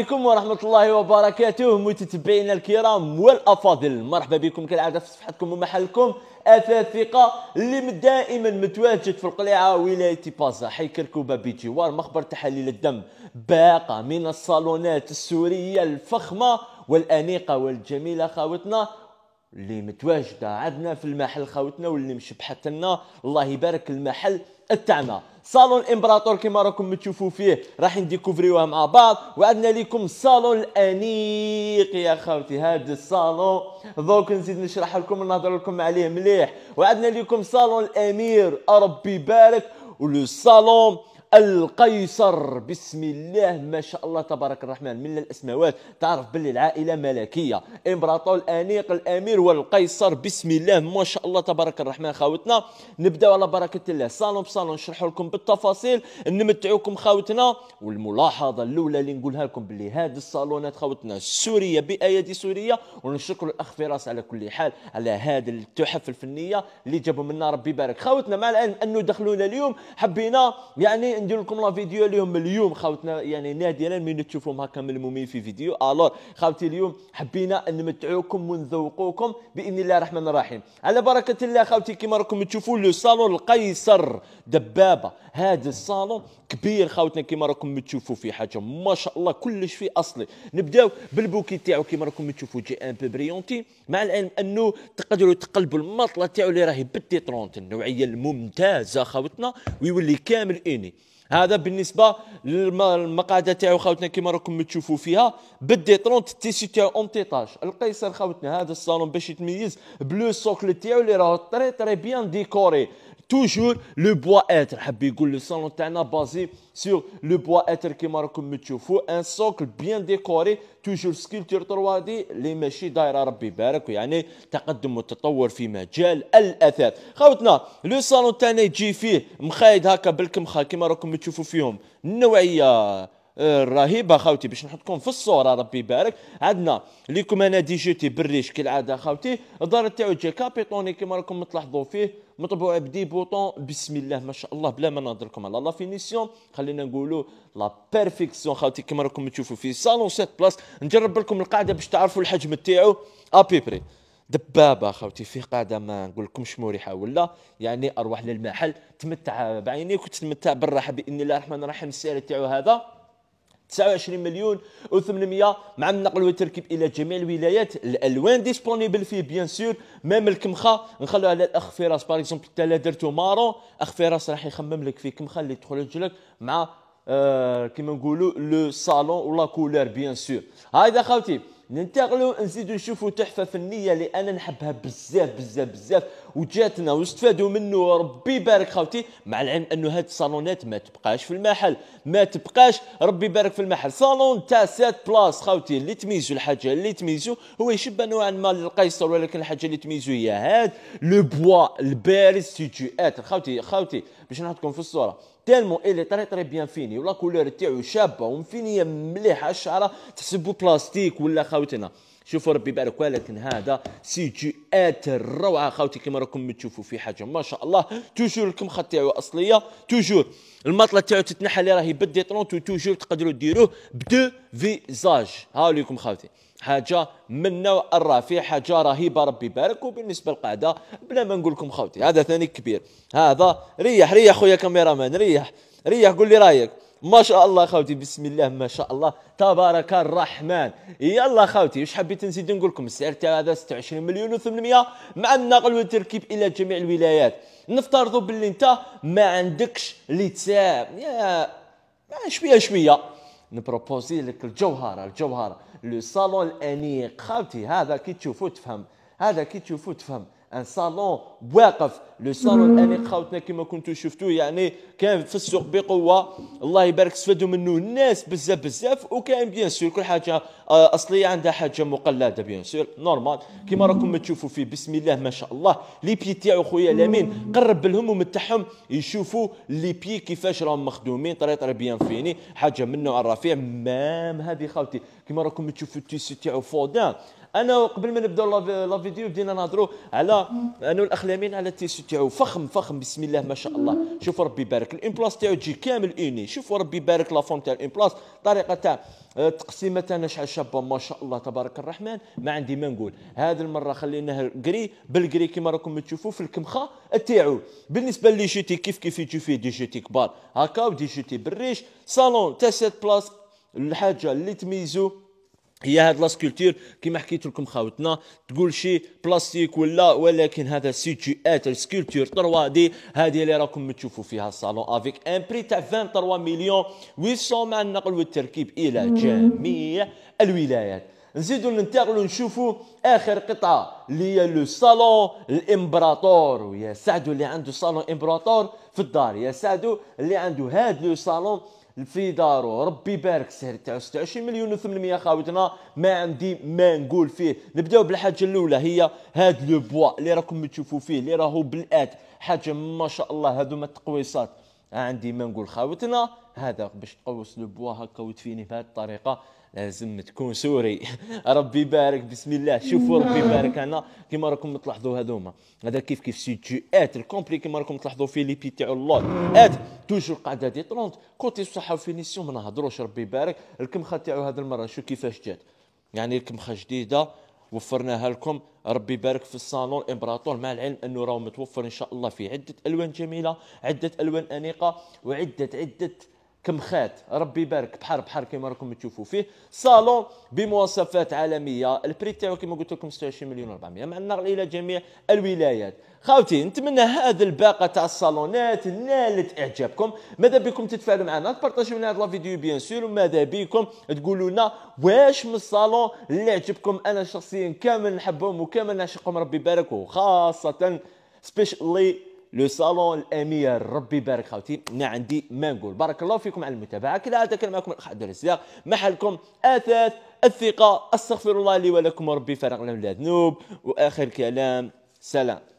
عليكم ورحمة الله وبركاته متتبعينا الكرام والأفاضل مرحبا بكم كالعادة في صفحتكم ومحلكم أثاث ثقة اللي دائما متواجد في القلعة ولاية بازا حي كركوبة بجوار مخبر تحاليل الدم باقة من الصالونات السورية الفخمة والأنيقة والجميلة خاوتنا اللي متواجده عندنا في المحل خاوتنا واللي مشبحت لنا الله يبارك المحل تاعنا صالون امبراطور كما راكم تشوفوا فيه راح نديكوفريوها مع بعض وعندنا لكم صالون الانيق يا خوتي هذا الصالون دوك نزيد نشرح لكم ونهضر لكم عليه مليح وعندنا لكم صالون الامير ربي يبارك ولو صالون القيصر بسم الله ما شاء الله تبارك الرحمن من الاسماوات تعرف باللي العائله ملكيه امبراطور الانيق الامير والقيصر بسم الله ما شاء الله تبارك الرحمن خاوتنا نبداو على بركه الله صالون بصالون نشرح لكم بالتفاصيل نمتعوكم خاوتنا والملاحظه الاولى اللي نقولها لكم باللي هذه الصالونات خاوتنا سوريه بايادي سوريه ونشكر الاخ فراس على كل حال على هذه التحف الفنيه اللي جابوا منا ربي يبارك خاوتنا مع العلم انه دخلونا اليوم حبينا يعني ندير لكم لا فيديو اليوم اليوم خاوتنا يعني نادرا من تشوفهم هكا ملمومين في فيديو الور خاوتي اليوم حبينا نمتعوكم ونذوقوكم باذن الله الرحمن الرحيم على بركه الله خاوتي كما راكم تشوفوا لو صالون القيصر دبابه هذا الصالون كبير خاوتنا كما راكم تشوفوا فيه حاجه ما شاء الله كلش فيه اصلي نبداو بالبوكي تاعو كما راكم تشوفوا جي ان بي بريونتي مع العلم انه تقدروا تقلبوا المطله تاعو اللي راهي بدي 30 النوعيه الممتازه خاوتنا ويولي كامل اني هذا بالنسبه للمقاده تاعو خاوتنا كيما راكم تشوفوا فيها بدي طرونت التيسي تاعو اونتيطاج القيصر خاوتنا هذا الصالون باش يتميز بلو سوكل تاعو اللي راهو طري طري بيان ديكوري توجور لو بوا اتر حب يقول لو صالون تاعنا بازي سور لو بوا اتر كيما راكم تشوفوا ان سوكل بيان ديكوري توجور سكيلتور 3 دي اللي ماشي دايره ربي يبارك يعني تقدم وتطور في مجال الاثاث خاوتنا لو صالون تاعنا يجي فيه مخايد هكا بالكمخه كيما راكم تشوفوا فيهم النوعيه رهيبه خاوتي باش نحطكم في الصوره ربي يبارك عندنا ليكم انا دي جوتي بالريش كالعاده خاوتي الدار تاعو جي كابيتوني كيما راكم تلاحظوا فيه مطبوعه بدي بوطون بسم الله ما شاء الله بلا ما نهضر لكم على لا فينيسيون خلينا نقولوا لا بيرفيكسيون خاوتي كما راكم تشوفوا في صالون سيت بلاص نجرب لكم القاعده باش تعرفوا الحجم تاعو ابيبري دبابه خاوتي في قاعده ما نقول لكمش مريحه ولا يعني اروح للمحل تمتع بعينيك وتتمتع بالراحه باذن الله الرحمن الرحيم السعر تاعو هذا 29 مليون و800 مع النقل والتركيب الى جميع الولايات الالوان ديسبونيبل فيه بيان سور ميم الكمخه نخلوها على الاخ فراس باغ اكزومبل انت لا درتو مارون اخ فراس راح يخمم لك في كمخه اللي تدخل لك مع آه كيما نقولوا لو صالون ولا كولور بيان سور هايدا خاوتي ننتقلوا نزيدوا نشوفوا تحفه فنيه اللي انا نحبها بزاف بزاف بزاف وجاتنا واستفادوا منه ربي يبارك خوتي مع العلم انه هاد الصالونات ما تبقاش في المحل ما تبقاش ربي يبارك في المحل صالون تاع سات بلاص خوتي اللي تميزو الحاجه اللي تميزو هو يشبه نوعا ما للقيصر ولكن الحاجه اللي تميزو هي هاد لو بوا البارز سيتوات خوتي خوتي باش نحطكم في الصوره تالمون اللي طري طري بيان فيني ولا كولور تاعو شابه ومفينيه مليحه الشعره تحسبو بلاستيك ولا خوتنا شوفوا ربي يبارك ولكن هذا سيتيات الروعه خاوتي كما راكم تشوفوا في حاجه ما شاء الله توجور الكمخه تاعو اصليه توجور المطله تاعو تتنحى اللي راهي بدي طرونت وتوجور تقدروا ديروه بدو فيزاج هاو لكم خاوتي حاجه من نوع الرافي حاجه رهيبه ربي يبارك وبالنسبه للقاعده بلا ما نقول لكم خاوتي هذا ثاني كبير هذا ريح ريح خويا كاميرامان ريح ريح قول لي رايك ما شاء الله خاوتي بسم الله ما شاء الله تبارك الرحمن يلا خاوتي واش حبيت نزيد نقول لكم السعر تاع هذا 26 مليون و800 مع النقل والتركيب الى جميع الولايات نفترضوا باللي انت ما عندكش اللي تساب يا شويه شويه نبروبوزي لك الجوهره الجوهره لو صالون الانيق خاوتي هذا كي تشوفوا تفهم هذا كي تشوفوا تفهم ان صالون واقف لو صالون انا خاوتنا كما كنتو شفتوه يعني كان في السوق بقوه الله يبارك استفادوا منه الناس بزاف بزاف وكان بيان سور كل حاجه اصليه عندها حاجه مقلده بيان سور نورمال كما راكم تشوفوا فيه بسم الله ما شاء الله لي بي تاعو خويا لامين قرب لهم ومتحهم يشوفوا لي بي كيفاش راهم مخدومين طري طري بيان فيني حاجه من نوع الرفيع مام هذه خاوتي كما راكم تشوفوا التيسي تاعو فودان انا قبل ما نبداو لا فيديو بدينا نهضروا على انا والاخ لامين على التيسو تاعو فخم فخم بسم الله ما شاء الله شوفوا ربي يبارك الامبلاس تاعو تجي كامل اوني شوفوا ربي يبارك لا فورم تاع الامبلاس طريقه تاع التقسيمه آه، تاعنا شحال شابه ما شاء الله تبارك الرحمن ما عندي ما نقول هذه المره خليناه قري بالقري كما راكم تشوفوا في الكمخه تاعو بالنسبه لي جيتي كيف كيف يجي فيه دي جيتي كبار هكا ودي جيتي بالريش صالون تاع 7 بلاص الحاجه اللي تميزو هي هاد لاسكولتير كيما حكيت لكم خاوتنا تقول شي بلاستيك ولا ولكن هذا سي تي ات سكولتير 3 دي هذه اللي راكم تشوفوا فيها الصالون افيك ان بري تاع 23 مليون 800 مع النقل والتركيب الى جميع الولايات نزيدو ننتقلوا نشوفوا اخر قطعه اللي هي لو صالون الامبراطور ويا سعدو اللي عنده صالون امبراطور في الدار يا سعدو اللي عنده هاد لو صالون في دارو ربي يبارك السهر تاعو 26 مليون و800 خاوتنا ما عندي ما نقول فيه نبداو بالحاجه الاولى هي هاد لو بوا اللي راكم تشوفوا فيه اللي راهو بالات حاجه ما شاء الله هادو ما التقويصات عندي ما نقول خاوتنا هذا باش تقوس لو بوا هكا وتفيني بهذه الطريقه لازم تكون سوري ربي يبارك بسم الله شوفوا ربي يبارك انا كيما راكم تلاحظوا هذوما هذا كيف كيف سيتي ات الكومبلي كيما راكم تلاحظوا في لي بي تاعو اللوت ات توجور قاعده دي 30 كوتي صح وفينيسيون ما نهضروش ربي يبارك الكمخه تاعو هذه المره شو كيفاش جات يعني الكمخه جديده وفرناها لكم ربي يبارك في الصالون امبراطور مع العلم انه راه متوفر ان شاء الله في عده الوان جميله عده الوان انيقه وعده عده كمخات ربي يبارك بحر بحر كما راكم تشوفوا فيه صالون بمواصفات عالميه البري تاعو كما قلت لكم 26 مليون و400 مع النقل الى جميع الولايات خاوتي نتمنى هذا الباقه تاع الصالونات نالت اعجابكم ماذا بكم تتفاعلوا معنا تبارطاجيو لنا هذا الفيديو بيان سور وماذا بكم تقولوا لنا واش من الصالون اللي عجبكم انا شخصيا كامل نحبهم وكامل نعشقهم ربي يبارك وخاصه سبيشلي لو صالون الامير ربي يبارك خاوتي ما عندي ما نقول بارك الله فيكم على المتابعه كالعاده كان معكم عبد الرزاق محلكم اثاث الثقه استغفر الله لي ولكم وربي فرغنا من الذنوب واخر كلام سلام